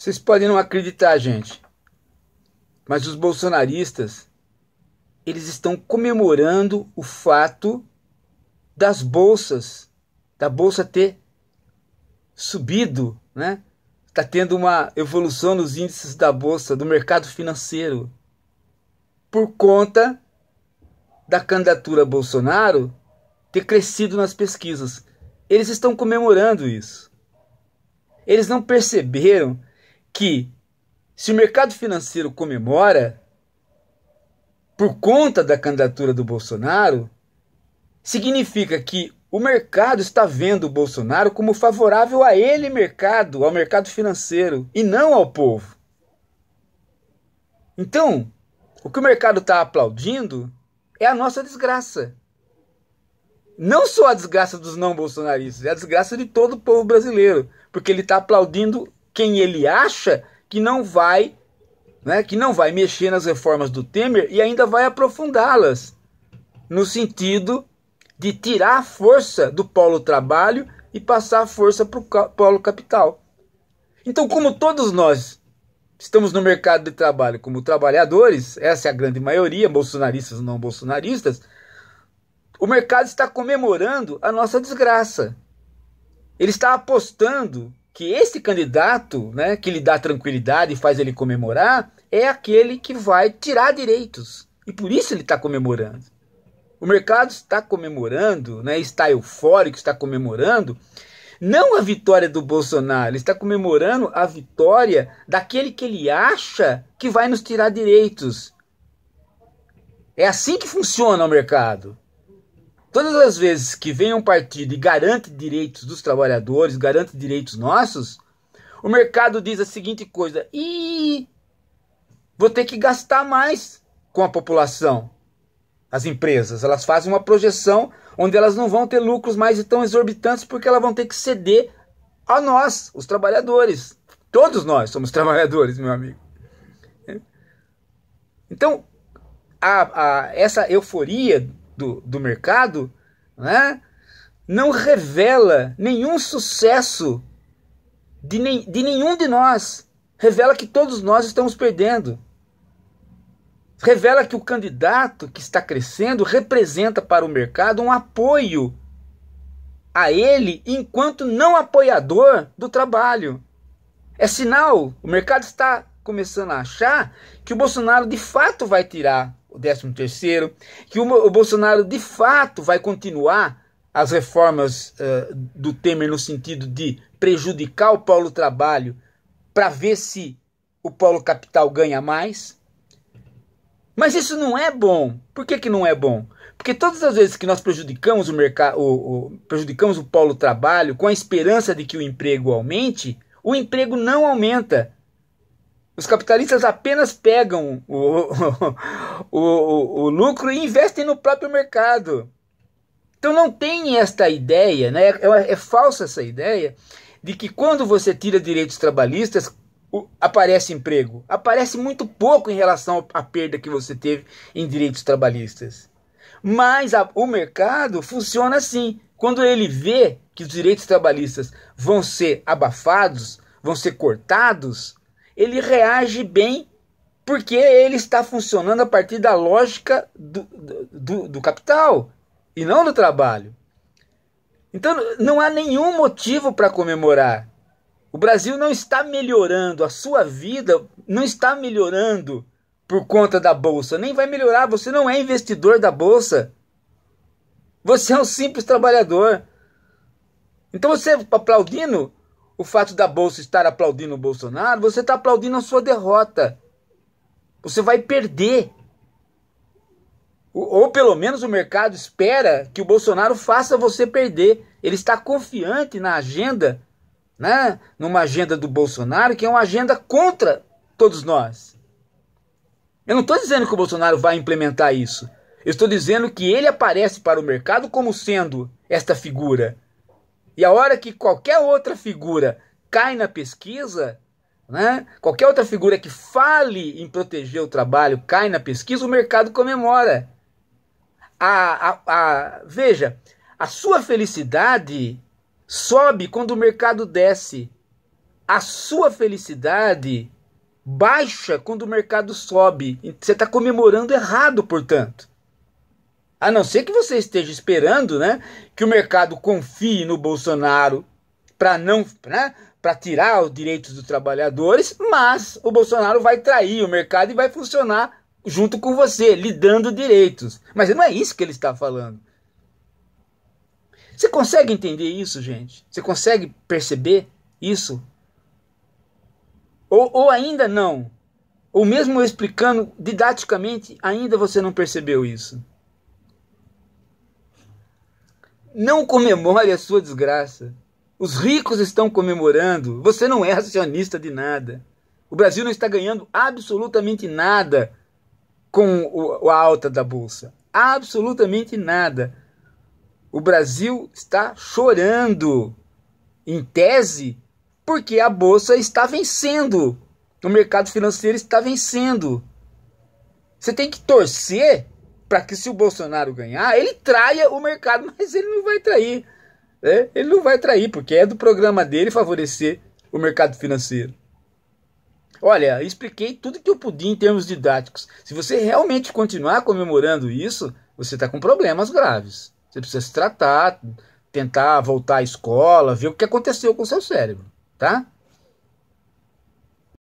Vocês podem não acreditar, gente, mas os bolsonaristas eles estão comemorando o fato das bolsas, da bolsa ter subido, né? Está tendo uma evolução nos índices da bolsa, do mercado financeiro, por conta da candidatura Bolsonaro ter crescido nas pesquisas. Eles estão comemorando isso. Eles não perceberam que se o mercado financeiro comemora por conta da candidatura do Bolsonaro, significa que o mercado está vendo o Bolsonaro como favorável a ele, mercado, ao mercado financeiro, e não ao povo. Então, o que o mercado está aplaudindo é a nossa desgraça. Não só a desgraça dos não bolsonaristas, é a desgraça de todo o povo brasileiro, porque ele está aplaudindo quem ele acha que não vai, né, que não vai mexer nas reformas do Temer e ainda vai aprofundá-las no sentido de tirar a força do polo trabalho e passar a força para o polo capital. Então, como todos nós estamos no mercado de trabalho como trabalhadores, essa é a grande maioria, bolsonaristas ou não bolsonaristas, o mercado está comemorando a nossa desgraça. Ele está apostando que esse candidato, né, que lhe dá tranquilidade e faz ele comemorar, é aquele que vai tirar direitos. E por isso ele está comemorando. O mercado está comemorando, né, está eufórico, está comemorando não a vitória do Bolsonaro, ele está comemorando a vitória daquele que ele acha que vai nos tirar direitos. É assim que funciona o mercado. Todas as vezes que vem um partido e garante direitos dos trabalhadores, garante direitos nossos, o mercado diz a seguinte coisa: e vou ter que gastar mais com a população. As empresas, elas fazem uma projeção onde elas não vão ter lucros mais tão exorbitantes porque elas vão ter que ceder a nós, os trabalhadores. Todos nós somos trabalhadores, meu amigo. Então, a, a, essa euforia do, do mercado, né, não revela nenhum sucesso de, de nenhum de nós. Revela que todos nós estamos perdendo. Revela que o candidato que está crescendo representa para o mercado um apoio a ele enquanto não apoiador do trabalho. É sinal, o mercado está começando a achar que o Bolsonaro de fato vai tirar o 13 terceiro, que o, o Bolsonaro de fato vai continuar as reformas uh, do Temer no sentido de prejudicar o Paulo Trabalho para ver se o Paulo Capital ganha mais. Mas isso não é bom. Por que, que não é bom? Porque todas as vezes que nós prejudicamos o mercado, o, prejudicamos o Paulo Trabalho com a esperança de que o emprego aumente, o emprego não aumenta. Os capitalistas apenas pegam o, o, o, o lucro e investem no próprio mercado. Então não tem esta ideia, né? É, é, é falsa essa ideia, de que quando você tira direitos trabalhistas, o, aparece emprego. Aparece muito pouco em relação à perda que você teve em direitos trabalhistas. Mas a, o mercado funciona assim. Quando ele vê que os direitos trabalhistas vão ser abafados, vão ser cortados, ele reage bem porque ele está funcionando a partir da lógica do, do, do capital e não do trabalho. Então não há nenhum motivo para comemorar. O Brasil não está melhorando, a sua vida não está melhorando por conta da bolsa, nem vai melhorar, você não é investidor da bolsa. Você é um simples trabalhador. Então você aplaudindo o fato da Bolsa estar aplaudindo o Bolsonaro, você está aplaudindo a sua derrota. Você vai perder. Ou pelo menos o mercado espera que o Bolsonaro faça você perder. Ele está confiante na agenda, né? numa agenda do Bolsonaro, que é uma agenda contra todos nós. Eu não estou dizendo que o Bolsonaro vai implementar isso. Eu estou dizendo que ele aparece para o mercado como sendo esta figura e a hora que qualquer outra figura cai na pesquisa, né? qualquer outra figura que fale em proteger o trabalho cai na pesquisa, o mercado comemora. A, a, a, veja, a sua felicidade sobe quando o mercado desce. A sua felicidade baixa quando o mercado sobe. Você está comemorando errado, portanto. A não ser que você esteja esperando, né, que o mercado confie no Bolsonaro para não, né, para tirar os direitos dos trabalhadores, mas o Bolsonaro vai trair o mercado e vai funcionar junto com você, lhe dando direitos. Mas não é isso que ele está falando. Você consegue entender isso, gente? Você consegue perceber isso? Ou, ou ainda não? Ou mesmo explicando didaticamente, ainda você não percebeu isso? Não comemore a sua desgraça. Os ricos estão comemorando. Você não é acionista de nada. O Brasil não está ganhando absolutamente nada com a alta da bolsa. Absolutamente nada. O Brasil está chorando, em tese, porque a bolsa está vencendo. O mercado financeiro está vencendo. Você tem que torcer para que se o Bolsonaro ganhar, ele traia o mercado, mas ele não vai trair. Né? Ele não vai trair, porque é do programa dele favorecer o mercado financeiro. Olha, expliquei tudo que eu podia em termos didáticos. Se você realmente continuar comemorando isso, você está com problemas graves. Você precisa se tratar, tentar voltar à escola, ver o que aconteceu com o seu cérebro, tá?